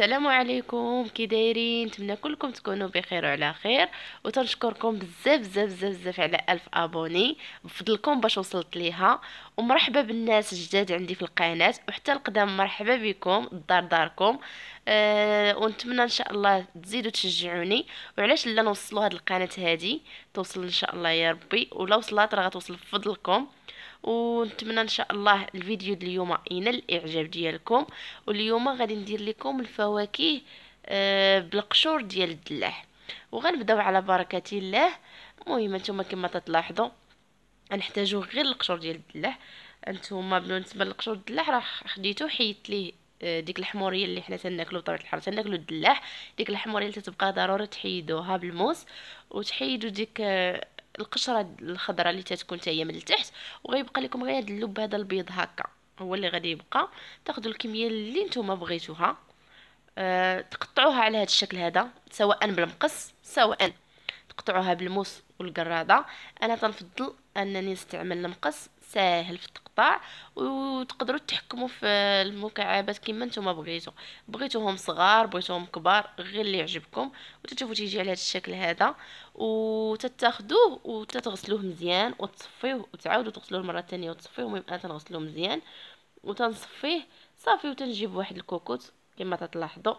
السلام عليكم كي دايرين نتمنى كلكم تكونوا بخير وعلى خير وتنشكركم بزاف بزاف بزاف بزاف على ألف ابوني بفضلكم باش وصلت ليها ومرحبا بالناس الجداد عندي في القناه وحتى القدام مرحبا بكم الدار داركم أه ونتمنى ان شاء الله تزيدوا تشجعوني وعلاش لا نوصلوا هاد القناه هادي توصل ان شاء الله يا ربي ولو وصلت راه غتوصل بفضلكم ونتمنى ان شاء الله الفيديو اليوم ينال الاعجاب ديالكم واليوم غادي ندير لكم الفواكه آه، بالقشور ديال الدلاح وغنبداو على بركه الله المهم نتوما كما تلاحظوا نحتاجوا غير القشور ديال الدلاح نتوما بالنسبه للقشور الدلاح راه خديته حيدت ليه آه، ديك الحموريه اللي حنا تناكلو بطبيعه الحال تناكلو الدلاح ديك الحموريه اللي تتبقى ضروري تحيدوها بالموس وتحيدو ديك آه، القشره الخضراء اللي تتكون حتى هي من التحت وغيبقى لكم غير هذا اللب هذا البيض هكا هو اللي غادي يبقى تاخذوا الكميه اللي نتوما بغيتوها أه تقطعوها على هذا الشكل هذا سواء بالمقص سواء تقطعوها بالموس والقراده انا تنفضل انني نستعمل المقص ساهل في التقطاع وتقدروا تحكموا في المكعبات كما نتوما بغيتو بغيتوهم صغار بغيتوهم كبار غير اللي يعجبكم وتشوفوا تيجي على هذا الشكل هذا وتتاخذوه وتتغسلوه مزيان وتصفيوه وتعاودوا تغسلوه مره ثانيه وتصفيوه المهم انا تنغسلوه مزيان وتنصفيه صافي وتنجيب واحد الكوكوت كما تلاحظوا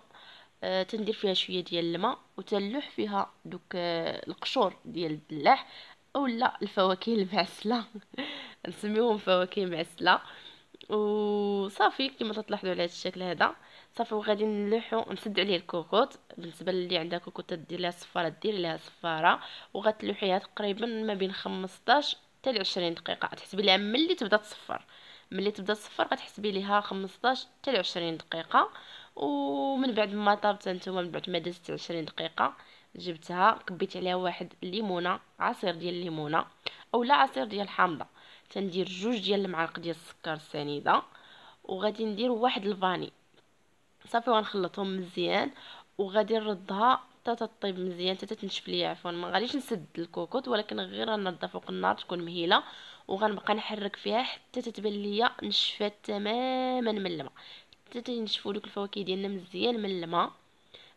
آه تندير فيها شويه ديال الماء وتلوح فيها دوك آه، القشور ديال الدلاح او لا الفواكه المعسله نسميوهم فواكه معسله وصافي كما تلاحظوا على هذا الشكل هذا صافي وغادي نلوحو نسد عليه الكوكوط بالنسبه للي عندها كوكوط دير لها صفاره دير لها صفاره وغتلوحيها تقريبا ما بين 15 حتى ل 20 دقيقه تحسبي لها ملي تبدا تصفر ملي تبدا تصفر غتحسبي ليها 15 حتى ل 20 دقيقه ومن بعد ما طابت نتوما من بعد ما دازت 20 دقيقه جبتها كبيت عليها واحد ليمونه عصير ديال الليمونه اولا عصير ديال الحامضه تندير جوج ديال المعالق ديال السكر السنيده وغادي ندير واحد الفاني صافي وغنخلطهم مزيان وغادي نردها حتى تطيب مزيان حتى تنشف ليا عفوا ما غاديش نسد الكوكوط ولكن غير غنردها فوق النار تكون مهيله وغنبقى نحرك فيها حتى تتبان ليا نشفات تماما من الماء حتى تنشفوا دوك الفواكه ديالنا مزيان من الماء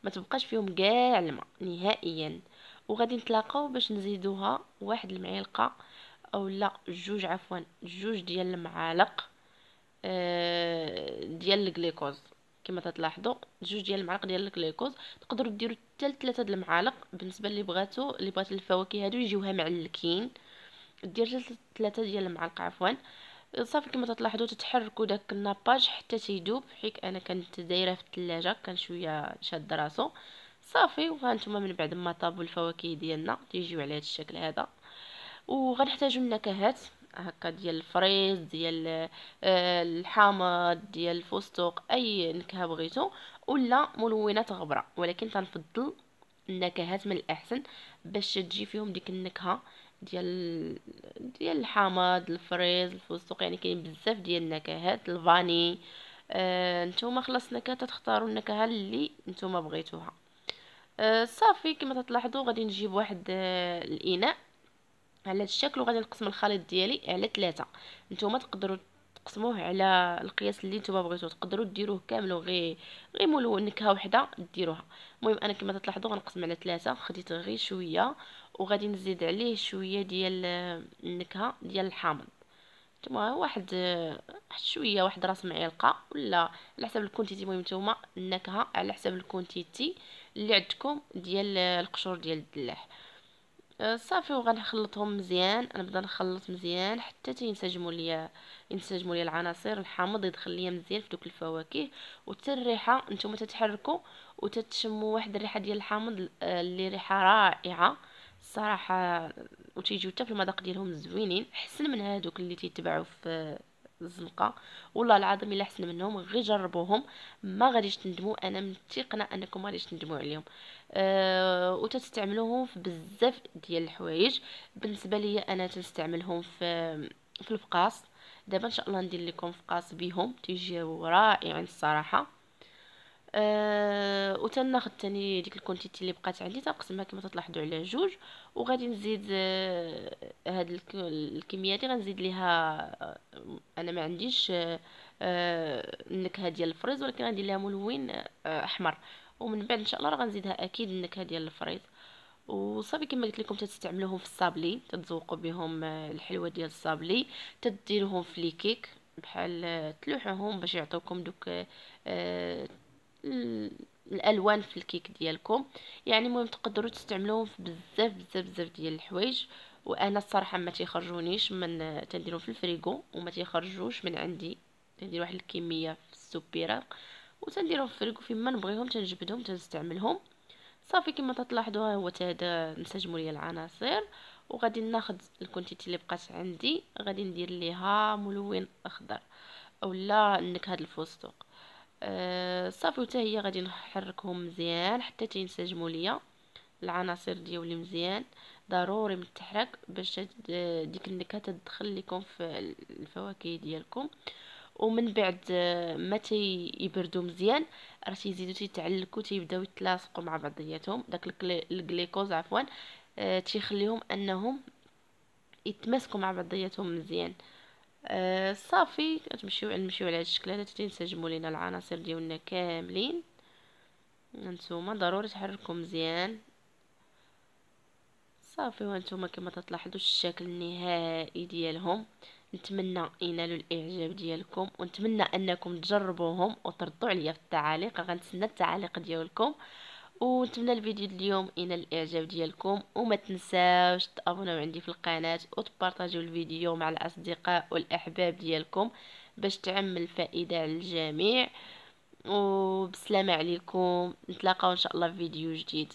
ما تبقاش فيهم كاع الماء نهائيا وغادي نتلاقاو باش نزيدوها واحد المعلقه او لا جوج عفوا جوج ديال المعالق آه، ديال الجليكوز كما تلاحظوا جوج ديال المعالق ديال الجليكوز تقدروا ديروا حتى ثلاثه ديال المعالق بالنسبه اللي بغاتو اللي بغات الفواكه هادو يجيوها معلكين دير ثلاثه ديال المعالق عفوا صافي كما تلاحظوا تتحركوا داك الناباج حتى تيدوب حيت انا كنت دايره في الثلاجه كان شويه شاد راسو صافي وها نتوما من بعد ما طابوا الفواكه ديالنا تيجيو على هذا الشكل هذا وغنحتاجوا النكهات هكا ديال الفريز ديال آه، الحامض ديال الفستق اي نكهه بغيتو ولا ملونات غبره ولكن تنفضل النكهات من الاحسن باش تجي فيهم ديك النكهه ديال ديال الحامض الفريز الفستق يعني كاين بزاف ديال النكهات الفاني آه نتوما خلاص نكهه تختاروا النكهه اللي نتوما بغيتوها آه صافي كما تلاحظوا غادي نجيب واحد آه الاناء على هذا الشكل وغادي نقسم الخليط ديالي على ثلاثة نتوما تقدروا تقسموه على القياس اللي نتوما بغيتو تقدروا ديروه كامل وغي غي مولو نكهه وحده ديروها المهم انا كما تلاحظوا غنقسم على ثلاثه خديت غير شويه وغادي نزيد عليه شويه ديال النكهه ديال الحامض نتوما واحد واحد شويه واحد راس معلقه ولا على حسب الكونتيتي المهم نتوما النكهه على حسب الكونتيتي اللي عندكم ديال القشور ديال الدلاح صافي وغنخلطهم مزيان نبدا نخلط مزيان حتى تينسجموا ليا ينسجموا ليا العناصر الحامض يدخل ليا مزيان في دوك الفواكه وحتى الريحه نتوما تتحركوا وتتشموا واحد الريحه ديال الحامض اللي آه، ريحه رائعه الصراحه وتيجيو حتى في المذاق ديالهم زوينين احسن من هادوك اللي تيتباعوا في الزنقه والله العظيم الا حسن منهم غير جربوهم ما غاديش تندموا انا متيقنه انكم ما غاديش تندموا عليهم أه وتستعملوهم في بزاف ديال الحوايج بالنسبه ليا انا تنستعملهم في في الفقاص دابا ان شاء الله ندير لكم فقاص بهم تيجيو رائعين الصراحه آه وتناخد تاني ديك الكونتيتي اللي بقات عندي تنقسمها كما تلاحظوا على جوج وغادي نزيد آه، هاد الكميه اللي غنزيد ليها آه، انا ما عنديش آه،, آه النكهه ديال الفريز ولكن غندير ليها ملون احمر ومن بعد ان شاء الله راه غنزيدها اكيد النكهه ديال الفريز وصافي كما قلت لكم تستعملوهم في الصابلي تتذوقوا بهم الحلوه ديال الصابلي تديروهم في لي كيك بحال تلوحوهم باش يعطيوكم دوك آه الالوان في الكيك ديالكم يعني المهم تقدروا تستعملوهم في بزاف بزاف بزاف ديال الحوايج وانا الصراحه ما تيخرجونيش من تنديرهم في الفريغو وما تيخرجوش من عندي تندير واحد الكميه في السوبيره وتنديرهم في الفريغو فيما نبغيهم تنجبدهم تنستعملهم صافي كما تلاحظوا هو هذا نسجموا لي العناصر وغادي ناخذ الكونتيتي اللي بقات عندي غادي ندير ليها ملون اخضر اولا النكهه الفستق آه صافي وتا هي غادي نحركهم مزيان حتى تينسجموا ليا العناصر ديالي مزيان ضروري من التحرك باش آه، ديك النكهه تدخل لكم في الفواكه ديالكم ومن بعد آه، ما تيبردوا مزيان راه تيزيدوا تيتعلقوا تيبداو يتلاصقوا مع بعضياتهم داك الجليكوز عفوا آه، تيخليهم انهم يتماسكوا مع بعضياتهم مزيان آه صافي كتمشيو نمشيو على هاد الشكل هذا تنسجموا لينا العناصر ديالنا كاملين نتوما ضروري تحركوا مزيان صافي وانتوما كما تلاحظوا الشكل النهائي ديالهم نتمنى ينالوا الاعجاب ديالكم ونتمنى انكم تجربوهم وتردوا عليا في التعاليق غنتسنى التعاليق ديالكم ونتمنى الفيديو اليوم ان الاعجاب ديالكم وما تنساوش تابوناو عندي في القناه وتبارطاجيو الفيديو مع الاصدقاء والاحباب ديالكم باش تعم الفائده على الجميع وبسلامه عليكم نتلاقاو ان شاء الله في فيديو جديد